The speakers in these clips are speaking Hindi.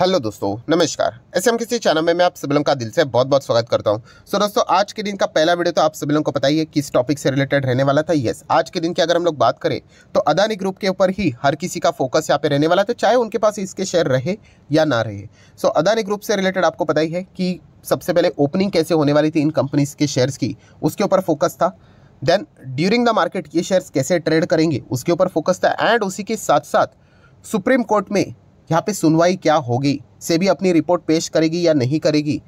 हेलो दोस्तों नमस्कार ऐसे हम किसी चैनल में मैं आप सभी लोगों का दिल से बहुत बहुत स्वागत करता हूं सो so, दोस्तों आज के दिन का पहला वीडियो तो आप सभी लोगों को पता ही है किस टॉपिक से रिलेटेड रहने वाला था यस आज के दिन की अगर हम लोग बात करें तो अदानी ग्रुप के ऊपर ही हर किसी का फोकस यहाँ पे रहने वाला था चाहे उनके पास इसके शेयर रहे या ना रहे सो so, अदानी ग्रुप से रिलेटेड आपको पता ही है कि सबसे पहले ओपनिंग कैसे होने वाली थी इन कंपनीज के शेयर्स की उसके ऊपर फोकस था देन ड्यूरिंग द मार्केट ये शेयर्स कैसे ट्रेड करेंगे उसके ऊपर फोकस था एंड उसी के साथ साथ सुप्रीम कोर्ट में यहाँ पे सुनवाई क्या होगी से भी अपनी रिपोर्ट पेश करेगी या नहीं करेगी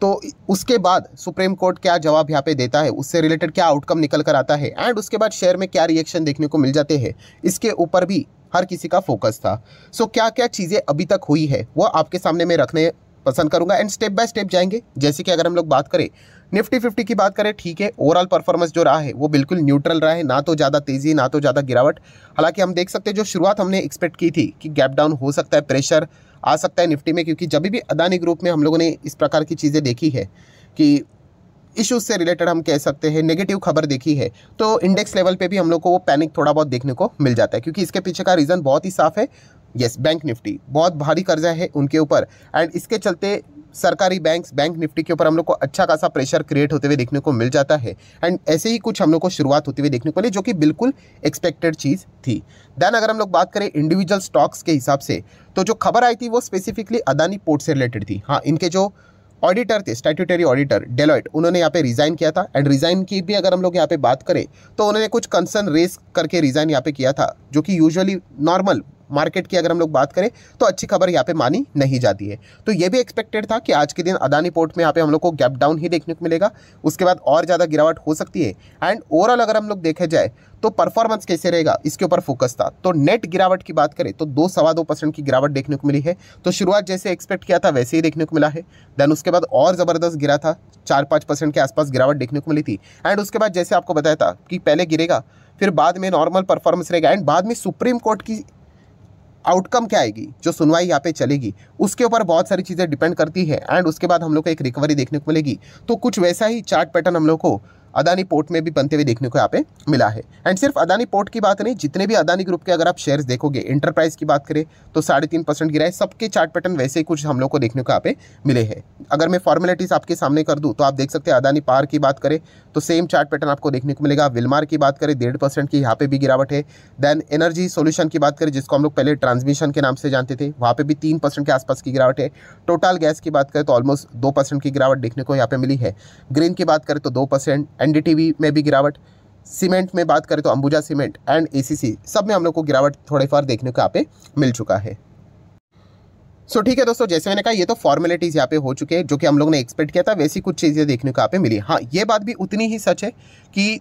तो उसके बाद सुप्रीम कोर्ट क्या जवाब यहाँ पे देता है उससे रिलेटेड क्या आउटकम निकल कर आता है एंड उसके बाद शहर में क्या रिएक्शन देखने को मिल जाते हैं इसके ऊपर भी हर किसी का फोकस था सो so, क्या क्या चीज़ें अभी तक हुई है वह आपके सामने मैं रखने पसंद करूँगा एंड स्टेप बाय स्टेप जाएंगे जैसे कि अगर हम लोग बात करें निफ्टी फिफ्टी की बात करें ठीक है ओवरऑल परफॉर्मेंस जो रहा है वो बिल्कुल न्यूट्रल रहा है ना तो ज़्यादा तेज़ी ना तो ज़्यादा गिरावट हालांकि हम देख सकते हैं जो शुरुआत हमने एक्सपेक्ट की थी कि गैप डाउन हो सकता है प्रेशर आ सकता है निफ्टी में क्योंकि जब भी अदानी ग्रुप में हम लोगों ने इस प्रकार की चीज़ें देखी है कि इश्यूज से रिलेटेड हम कह सकते हैं नेगेटिव खबर देखी है तो इंडेक्स लेवल पर भी हम लोग को वो पैनिक थोड़ा बहुत देखने को मिल जाता है क्योंकि इसके पीछे का रीज़न बहुत ही साफ है येस बैंक निफ्टी बहुत भारी कर्जा है उनके ऊपर एंड इसके चलते सरकारी बैंक बैंक निफ्टी के ऊपर हम लोग को अच्छा खासा प्रेशर क्रिएट होते हुए देखने को मिल जाता है एंड ऐसे ही कुछ हम लोग को शुरुआत होती हुई देखने को मिली जो कि बिल्कुल एक्सपेक्टेड चीज़ थी देन अगर हम लोग बात करें इंडिविजुअल स्टॉक्स के हिसाब से तो जो खबर आई थी वो स्पेसिफिकली अदानी पोर्ट से रिलेटेड थी हाँ इनके जो ऑडिटर थे स्टैट्यूटरी ऑडिटर डेलॉइट उन्होंने यहाँ पे रिज़ाइन किया था एंड रिज़ाइन की भी अगर हम लोग यहाँ पे बात करें तो उन्होंने कुछ कंसर्न रेस करके रिज़ाइन यहाँ पे किया था जो कि यूजुअली नॉर्मल मार्केट की अगर हम लोग बात करें तो अच्छी खबर यहाँ पे मानी नहीं जाती है तो ये भी एक्सपेक्टेड था कि आज के दिन अदानी पोर्ट में यहाँ पे हम लोग को गैप डाउन ही देखने को मिलेगा उसके बाद और ज़्यादा गिरावट हो सकती है एंड ओवरऑल अगर हम लोग देखा जाए तो परफॉर्मेंस कैसे रहेगा इसके ऊपर फोकस था तो नेट गिरावट की बात करें तो दो सवा दो परसेंट की गिरावट देखने को मिली है तो शुरुआत जैसे एक्सपेक्ट किया था वैसे ही देखने को मिला है देन उसके बाद और ज़बरदस्त गिरा था चार पाँच परसेंट के आसपास गिरावट देखने को मिली थी एंड उसके बाद जैसे आपको बताया था कि पहले गिरेगा फिर बाद में नॉर्मल परफॉर्मेंस रहेगा एंड बाद में सुप्रीम कोर्ट की आउटकम क्या आएगी जो सुनवाई यहाँ पे चलेगी उसके ऊपर बहुत सारी चीज़ें डिपेंड करती है एंड उसके बाद हम लोग को एक रिकवरी देखने को मिलेगी तो कुछ वैसा ही चार्ट पैटर्न हम लोग को अदानी पोर्ट में भी बनते हुए देखने को यहाँ पे मिला है एंड सिर्फ अदानी पोर्ट की बात नहीं जितने भी अदानी ग्रुप के अगर आप शेयर्स देखोगे इंटरप्राइज की बात करें तो साढ़े तीन परसेंट गिरा है सबके चार्ट पैटर्न वैसे ही कुछ हम लोग को देखने को यहाँ पे मिले हैं अगर मैं फॉर्मेलिटीज़ आपके सामने कर दूँ तो आप देख सकते हैं अदानी पार की बात करें तो सेम चार्ट पैटर्न आपको देखने को मिलेगा विलमार की बात करें डेढ़ परसेंट की यहाँ पे भी गिरावट है देन एनर्जी सोल्यूशन की बात करें जिसको हम लोग पहले ट्रांसमिशन के नाम से जानते थे वहाँ पे भी तीन परसेंट के आसपास की गिरावट है टोटल गैस की बात करें तो ऑलमोस्ट दो परसेंट की गिरावट देखने को यहाँ पे मिली है ग्रीन की बात करें तो दो परसेंट एन में भी गिरावट सीमेंट में बात करें तो अंबुजा सीमेंट एंड ए सब में हम लोग को गिरावट थोड़े फार देखने को यहाँ पे मिल चुका है सो so, ठीक है दोस्तों जैसे मैंने कहा ये तो फॉर्मेलिटीज़ यहाँ पे हो चुके हैं जो कि हम लोग ने एक्सपेक्ट किया था वैसी कुछ चीज़ें देखने को यहाँ पे मिली हाँ ये बात भी उतनी ही सच है कि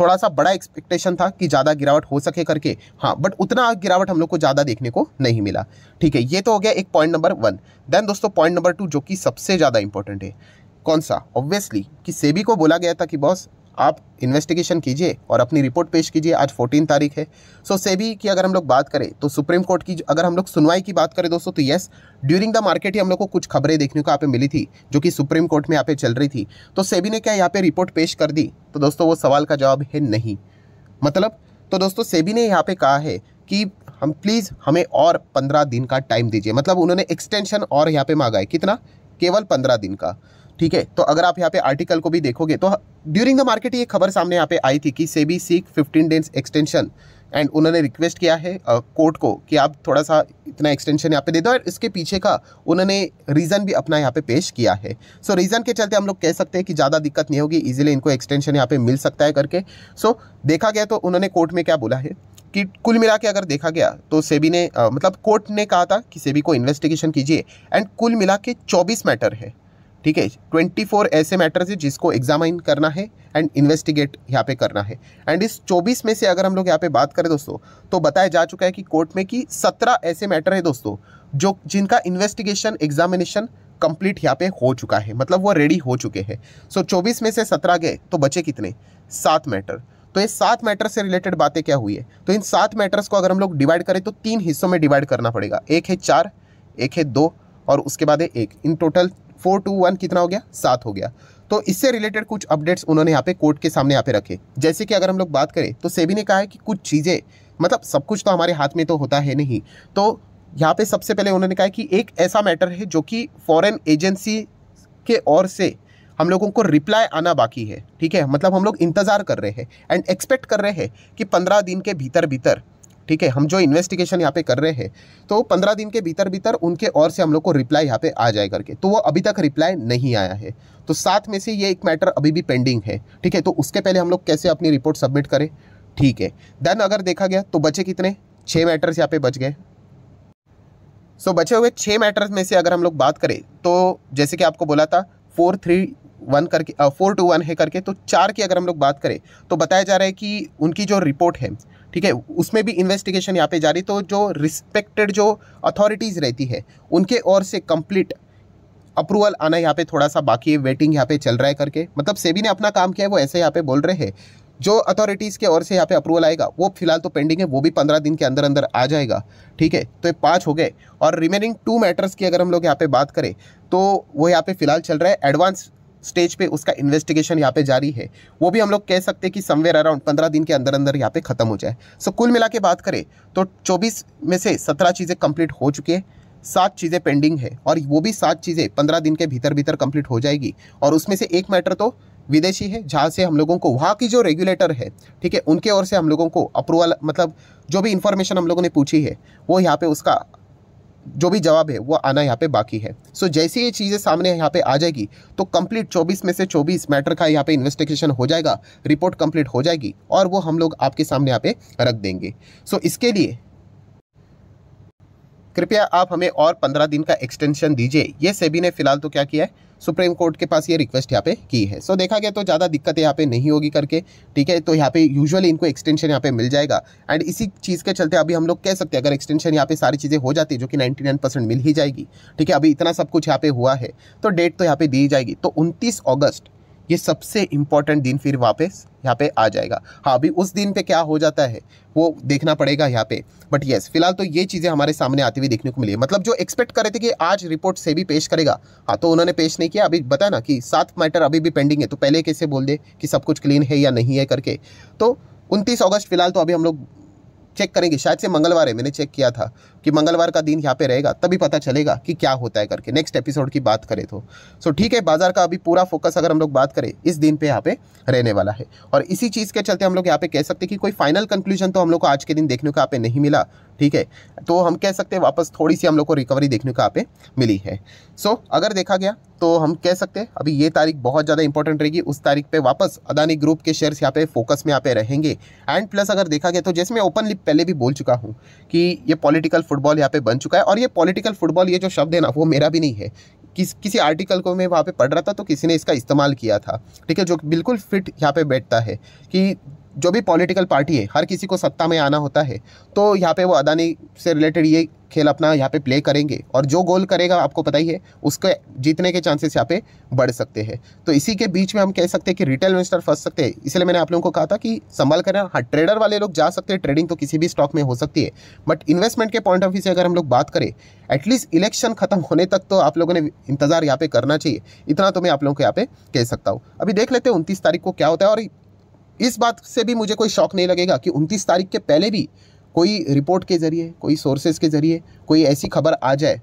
थोड़ा सा बड़ा एक्सपेक्टेशन था कि ज़्यादा गिरावट हो सके करके हाँ बट उतना गिरावट हम लोग को ज़्यादा देखने को नहीं मिला ठीक है ये तो हो गया एक पॉइंट नंबर वन देन दोस्तों पॉइंट नंबर टू जो कि सबसे ज़्यादा इंपॉर्टेंट है कौन सा ऑब्वियसली कि सेबी को बोला गया था कि बॉस आप इन्वेस्टिगेशन कीजिए और अपनी रिपोर्ट पेश कीजिए आज 14 तारीख है सो so, सेबी की अगर हम लोग बात करें तो सुप्रीम कोर्ट की अगर हम लोग सुनवाई की बात करें दोस्तों तो यस ड्यूरिंग द मार्केट ही हम लोग को कुछ खबरें देखने को यहाँ पे मिली थी जो कि सुप्रीम कोर्ट में यहाँ पे चल रही थी तो सेबी ने क्या यहाँ पे रिपोर्ट पेश कर दी तो दोस्तों वो सवाल का जवाब है नहीं मतलब तो दोस्तों सेबी ने यहाँ पे कहा है कि हम प्लीज़ हमें और पंद्रह दिन का टाइम दीजिए मतलब उन्होंने एक्सटेंशन और यहाँ पे मांगा है कितना केवल पंद्रह दिन का ठीक है तो अगर आप यहाँ पे आर्टिकल को भी देखोगे तो ड्यूरिंग द मार्केट ये खबर सामने यहाँ पे आई थी कि SEBI seek fifteen days extension and उन्होंने रिक्वेस्ट किया है कोर्ट को कि आप थोड़ा सा इतना एक्सटेंशन यहाँ पे दे दो और इसके पीछे का उन्होंने रीज़न भी अपना यहाँ पे पेश किया है सो so, रीज़न के चलते हम लोग कह सकते हैं कि ज़्यादा दिक्कत नहीं होगी इजीली इनको एक्सटेंशन यहाँ पे मिल सकता है करके सो so, देखा गया तो उन्होंने कोर्ट में क्या बोला है कि कुल मिला के अगर देखा गया तो सेबी ने uh, मतलब कोर्ट ने कहा था कि सेबी को इन्वेस्टिगेशन कीजिए एंड कुल मिला के चौबीस मैटर है ठीक है 24 ऐसे मैटर्स है जिसको एग्जामिन करना है एंड इन्वेस्टिगेट यहाँ पे करना है एंड इस 24 में से अगर हम लोग यहाँ पे बात करें दोस्तों तो बताया जा चुका है कि कोर्ट में कि 17 ऐसे मैटर है दोस्तों जो जिनका इन्वेस्टिगेशन एग्जामिनेशन कंप्लीट यहाँ पे हो चुका है मतलब वो रेडी हो चुके हैं सो चौबीस में से सत्रह गए तो बचे कितने सात मैटर तो ये सात मैटर से रिलेटेड बातें क्या हुई है तो इन सात मैटर्स को अगर हम लोग डिवाइड करें तो तीन हिस्सों में डिवाइड करना पड़ेगा एक है चार एक है दो और उसके बाद है एक in total four two one कितना हो गया सात हो गया तो इससे रिलेटेड कुछ अपडेट्स उन्होंने यहाँ पे कोर्ट के सामने यहाँ पे रखे जैसे कि अगर हम लोग बात करें तो सेबी ने कहा है कि कुछ चीज़ें मतलब सब कुछ तो हमारे हाथ में तो होता है नहीं तो यहाँ पे सबसे पहले उन्होंने कहा कि एक ऐसा मैटर है जो कि फॉरेन एजेंसी के ओर से हम लोगों को रिप्लाई आना बाकी है ठीक है मतलब हम लोग इंतज़ार कर रहे हैं एंड एक्सपेक्ट कर रहे हैं कि पंद्रह दिन के भीतर भीतर ठीक है हम जो इन्वेस्टिगेशन यहाँ पे कर रहे हैं तो पंद्रह दिन के भीतर भीतर उनके और से हम लोग को रिप्लाई यहाँ पे आ जाए करके तो वो अभी तक रिप्लाई नहीं आया है तो साथ में से ये एक मैटर अभी भी पेंडिंग है ठीक है तो उसके पहले हम लोग कैसे अपनी रिपोर्ट सबमिट करें ठीक है देन अगर देखा गया तो बचे कितने छः मैटर्स यहाँ पे बच गए सो बचे हुए छः मैटर्स में से अगर हम लोग बात करें तो जैसे कि आपको बोला था फोर थ्री वन करके फोर टू वन है करके तो चार की अगर हम लोग बात करें तो बताया जा रहा है कि उनकी जो रिपोर्ट है ठीक है उसमें भी इन्वेस्टिगेशन यहाँ पे जारी तो जो रिस्पेक्टेड जो अथॉरिटीज़ रहती है उनके और से कंप्लीट अप्रूवल आना यहाँ पे थोड़ा सा बाकी है वेटिंग यहाँ पे चल रहा है करके मतलब सेबी ने अपना काम किया है वो ऐसे यहाँ पे बोल रहे हैं जो अथॉरिटीज़ के और से यहाँ पे अप्रूवल आएगा वो फिलहाल तो पेंडिंग है वो भी पंद्रह दिन के अंदर अंदर आ जाएगा ठीक है तो ये पाँच हो गए और रिमेनिंग टू मैटर्स की अगर हम लोग यहाँ पे बात करें तो वो यहाँ पे फिलहाल चल रहा है एडवांस स्टेज पे उसका इन्वेस्टिगेशन यहाँ पे जारी है वो भी हम लोग कह सकते हैं कि समवेयर अराउंड पंद्रह दिन के अंदर अंदर यहाँ पे खत्म हो जाए सो कुल मिला के बात करें तो चौबीस में से सत्रह चीज़ें कंप्लीट हो चुकी है सात चीज़ें पेंडिंग है और वो भी सात चीज़ें पंद्रह दिन के भीतर भीतर कंप्लीट हो जाएगी और उसमें से एक मैटर तो विदेशी है जहाँ से हम लोगों को वहाँ की जो रेगुलेटर है ठीक है उनके ओर से हम लोगों को अप्रूवल मतलब जो भी इन्फॉर्मेशन हम लोगों ने पूछी है वो यहाँ पे उसका जो भी जवाब है वो आना यहाँ पे बाकी है सो so, जैसे ये चीज़ें सामने यहाँ पे आ जाएगी तो कंप्लीट 24 में से 24 मैटर का यहाँ पे इन्वेस्टिगेशन हो जाएगा रिपोर्ट कंप्लीट हो जाएगी और वो हम लोग आपके सामने यहाँ पे रख देंगे सो so, इसके लिए कृपया आप हमें और पंद्रह दिन का एक्सटेंशन दीजिए ये सेबी ने फिलहाल तो क्या किया है सुप्रीम कोर्ट के पास ये रिक्वेस्ट यहाँ पे की है सो so, देखा गया तो ज़्यादा दिक्कत यहाँ पे नहीं होगी करके ठीक है तो यहाँ पे यूजुअली इनको एक्सटेंशन यहाँ पे मिल जाएगा एंड इसी चीज़ के चलते अभी हम लोग कह सकते हैं अगर एक्सटेंशन यहाँ पे सारी चीज़ें हो जाती है जो कि नाइन्टी मिल ही जाएगी ठीक है अभी इतना सब कुछ यहाँ पे हुआ है तो डेट तो यहाँ पे दी जाएगी तो उनतीस अगस्त ये सबसे इम्पॉर्टेंट दिन फिर वापस यहाँ पे आ जाएगा हाँ अभी उस दिन पे क्या हो जाता है वो देखना पड़ेगा यहाँ पे बट येस फिलहाल तो ये चीज़ें हमारे सामने आती हुई देखने को मिली है मतलब जो एक्सपेक्ट कर रहे थे कि आज रिपोर्ट से भी पेश करेगा हाँ तो उन्होंने पेश नहीं किया अभी बताया ना कि सात मैटर अभी भी पेंडिंग है तो पहले कैसे बोल दे कि सब कुछ क्लीन है या नहीं है करके तो उनतीस अगस्त फिलहाल तो अभी हम लोग चेक करेंगे शायद से मंगलवार है मैंने चेक किया था कि मंगलवार का दिन यहाँ पे रहेगा तभी पता चलेगा कि क्या होता है करके नेक्स्ट एपिसोड की बात करें तो सो ठीक है बाजार का अभी पूरा फोकस अगर हम लोग बात करें इस दिन पे यहाँ पे रहने वाला है और इसी चीज़ के चलते हम लोग यहाँ पे कह सकते हैं कि कोई फाइनल कंक्लूजन तो हम लोग को आज के दिन देखने को यहाँ पे नहीं मिला ठीक है तो हम कह सकते हैं वापस थोड़ी सी हम लोग को रिकवरी देखने को यहाँ पे मिली है सो so, अगर देखा गया तो हम कह सकते हैं अभी ये तारीख बहुत ज़्यादा इंपॉर्टेंट रहेगी उस तारीख पे वापस अदानी ग्रुप के शेयर्स यहाँ पे फोकस में यहाँ पे रहेंगे एंड प्लस अगर देखा गया तो जैसे मैं ओपनली पहले भी बोल चुका हूँ कि ये पॉलिटिकल फुटबॉल यहाँ पे बन चुका है और ये पॉलिटिकल फुटबॉल ये जो शब्द है ना वो मेरा भी नहीं है किस किसी आर्टिकल को मैं वहाँ पे पढ़ रहा था तो किसी ने इसका इस्तेमाल किया था ठीक है जो बिल्कुल फिट यहाँ पे बैठता है कि जो भी पॉलिटिकल पार्टी है हर किसी को सत्ता में आना होता है तो यहाँ पे वो अदानी से रिलेटेड ये खेल अपना यहाँ पे प्ले करेंगे और जो गोल करेगा आपको पता ही है उसके जीतने के चांसेस यहाँ पे बढ़ सकते हैं तो इसी के बीच में हम कह सकते हैं कि रिटेल इन्वेस्टर फंस सकते हैं इसलिए मैंने आप लोगों को कहा था कि संभाल करना हाँ ट्रेडर वाले लोग जा सकते हैं ट्रेडिंग तो किसी भी स्टॉक में हो सकती है बट इन्वेस्टमेंट के पॉइंट ऑफ व्यू से अगर हम लोग बात करें एटलीस्ट इलेक्शन खत्म होने तक तो आप लोगों ने इंतजार यहाँ पे करना चाहिए इतना तो मैं आप लोगों को यहाँ पे कह सकता हूँ अभी देख लेते हैं उनतीस तारीख को क्या होता है और इस बात से भी मुझे कोई शौक नहीं लगेगा कि उनतीस तारीख के पहले भी कोई रिपोर्ट के ज़रिए कोई सोर्सेज के ज़रिए कोई ऐसी खबर आ जाए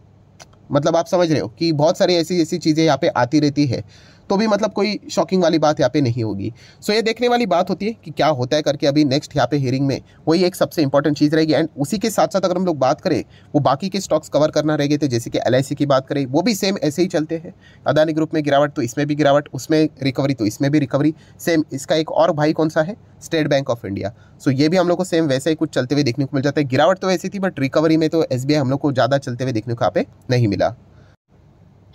मतलब आप समझ रहे हो कि बहुत सारी ऐसी ऐसी चीज़ें यहाँ पे आती रहती है तो भी मतलब कोई शॉकिंग वाली बात यहाँ पे नहीं होगी सो so, ये देखने वाली बात होती है कि क्या होता है करके अभी नेक्स्ट यहाँ पे हियरिंग में वही एक सबसे इंपॉर्टेंट चीज़ रहेगी एंड उसी के साथ साथ अगर हम लोग बात करें वो बाकी के स्टॉक्स कवर करना रह गए थे जैसे कि एल की बात करें वो भी सेम ऐसे ही चलते हैं अदानी ग्रुप में गिरावट तो इसमें भी गिरावट उसमें रिकवरी तो इसमें भी रिकवरी सेम इसका एक और भाई कौन सा है State Bank of India so ये भी हम लोग को सेम वैसे ही कुछ चलते हुए देखने को मिल जाता है गिरावट तो वैसी थी बट रिकवरी में तो एस हम लोग को ज़्यादा चलते हुए देखने को यहाँ पे नहीं मिला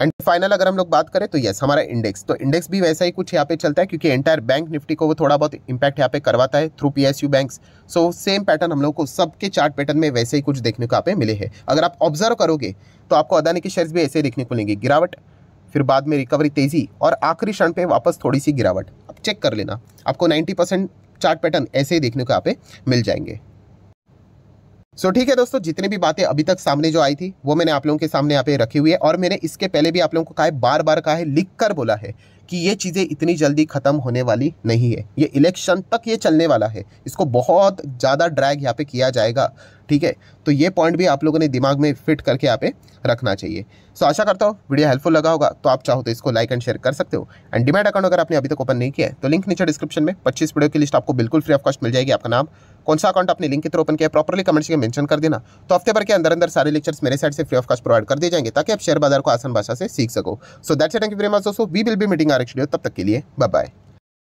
एंड फाइनल अगर हम लोग बात करें तो यस हमारा इंडेक्स तो इंडेक्स भी वैसा ही कुछ यहाँ पे चलता है क्योंकि एंटायर बैंक निफ्टी को वो थोड़ा बहुत इंपैक्ट यहाँ पे करवाता है through P S U banks so same pattern हम लोग को सबके चार्ट पैटर्न में वैसे ही कुछ देखने को यहाँ पे मिले हैं अगर आप ऑब्जर्व करोगे तो आपको अदानी के शेयर्स भी ऐसे देखने को मिलेंगे गिरावट फिर बाद में रिकवरी तेजी और आखिरी क्षण पर वापस थोड़ी सी गिरावट आप चेक कर लेना आपको नाइन्टी परसेंट चार्ट पैटर्न ऐसे ही देखने को यहाँ पे मिल जाएंगे सो so, ठीक है दोस्तों जितनी भी बातें अभी तक सामने जो आई थी वो मैंने आप लोगों के सामने यहाँ पे रखी हुई है और मैंने इसके पहले भी आप लोगों को कहा है बार बार कहा है लिख कर बोला है कि ये चीज़ें इतनी जल्दी ख़त्म होने वाली नहीं है ये इलेक्शन तक ये चलने वाला है इसको बहुत ज़्यादा ड्रैग यहाँ पे किया जाएगा ठीक है तो ये पॉइंट भी आप लोगों ने दिमाग में फिट करके यहाँ पे रखना चाहिए सो आशा करता हूँ वीडियो हेल्पफुल लगा होगा तो आप चाहो तो इसको लाइक एंड शेयर कर सकते हो एंड डिमेट अकाउंट अगर आपने अभी तक ओपन नहीं किया है तो लिंक नीचे डिस्क्रिप्शन में पच्चीस वीडियो की लिस्ट आपको बिल्कुल फ्री ऑफ कॉस्ट मिल जाएगी आपका नाम कौन सा अकाउंट आपने लिंक के थ्रू ओपन किया प्रॉपरली कमेंट्स के मेंशन कर देना तो हफ्ते भर के अंदर अंदर सारे लेक्चर्स मेरे साइड से फ्री ऑफ कॉस्ट प्रोवाइड कर दिए जाएंगे ताकि आप शेयर बाजार को आसान भाषा से सीख सको so that's thank you very much दोस्तों we will be meeting are actually तब तक के लिए बाय बाय